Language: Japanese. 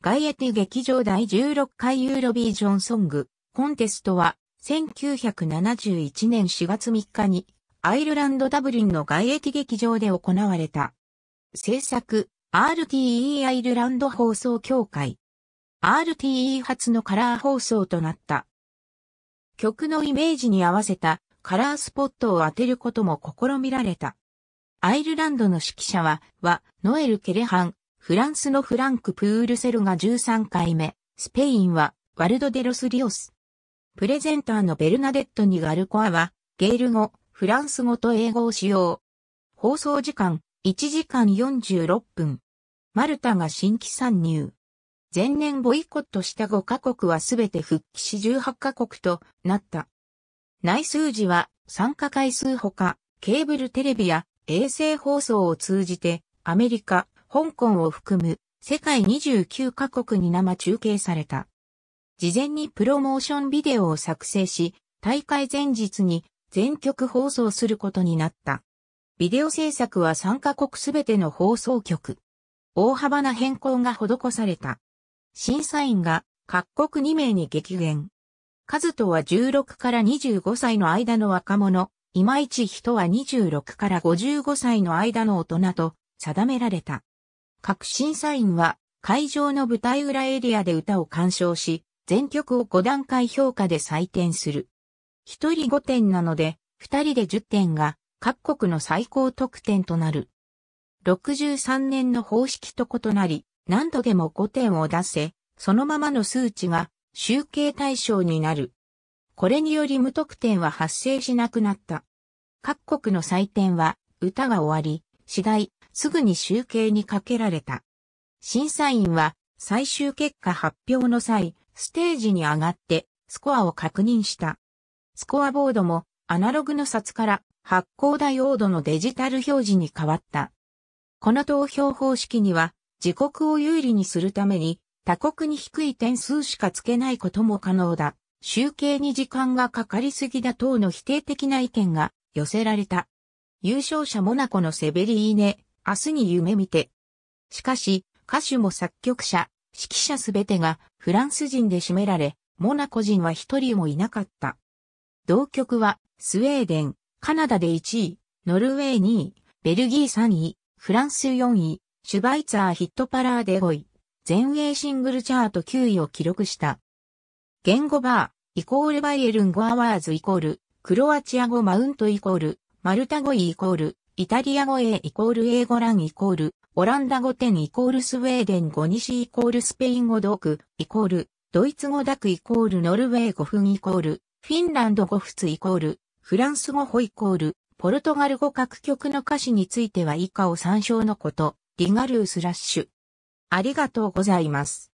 ガイエティ劇場第16回ユーロビージョンソングコンテストは1971年4月3日にアイルランドダブリンのガイエティ劇場で行われた。制作 RTE アイルランド放送協会 RTE 初のカラー放送となった。曲のイメージに合わせたカラースポットを当てることも試みられた。アイルランドの指揮者は、は、ノエル・ケレハン、フランスのフランク・プールセルが13回目、スペインはワルドデロス・リオス。プレゼンターのベルナデット・ニガルコアは、ゲール語、フランス語と英語を使用。放送時間、1時間46分。マルタが新規参入。前年ボイコットした5カ国はすべて復帰し18カ国となった。内数字は参加回数ほか、ケーブルテレビや衛星放送を通じて、アメリカ、香港を含む世界29カ国に生中継された。事前にプロモーションビデオを作成し、大会前日に全曲放送することになった。ビデオ制作は3カ国すべての放送局。大幅な変更が施された。審査員が各国2名に激減。カズトは16から25歳の間の若者、いまいち人は26から55歳の間の大人と定められた。各審査員は会場の舞台裏エリアで歌を鑑賞し、全曲を5段階評価で採点する。1人5点なので、2人で10点が各国の最高得点となる。63年の方式と異なり、何度でも5点を出せ、そのままの数値が集計対象になる。これにより無得点は発生しなくなった。各国の採点は歌が終わり、次第、すぐに集計にかけられた。審査員は最終結果発表の際、ステージに上がってスコアを確認した。スコアボードもアナログの札から発光ダイオードのデジタル表示に変わった。この投票方式には自国を有利にするために他国に低い点数しかつけないことも可能だ。集計に時間がかかりすぎだ等の否定的な意見が寄せられた。優勝者モナコのセベリーネ明日に夢見て。しかし、歌手も作曲者、指揮者すべてがフランス人で占められ、モナコ人は一人もいなかった。同曲は、スウェーデン、カナダで1位、ノルウェー2位、ベルギー3位、フランス4位、シュバイツァーヒットパラーで5位、全英シングルチャート9位を記録した。言語バー、イコールバイエルンゴアワーズイコール、クロアチア語マウントイコール、マルタ語イコール、イタリア語 A イコール英語ンイコール、オランダ語点イコールスウェーデン語西イコールスペイン語ドクイコール、ドイツ語ダクイコールノルウェー語フンイコール、フィンランド語仏イコール、フランス語ホイコール、ポルトガル語各曲の歌詞については以下を参照のこと、リガルースラッシュ。ありがとうございます。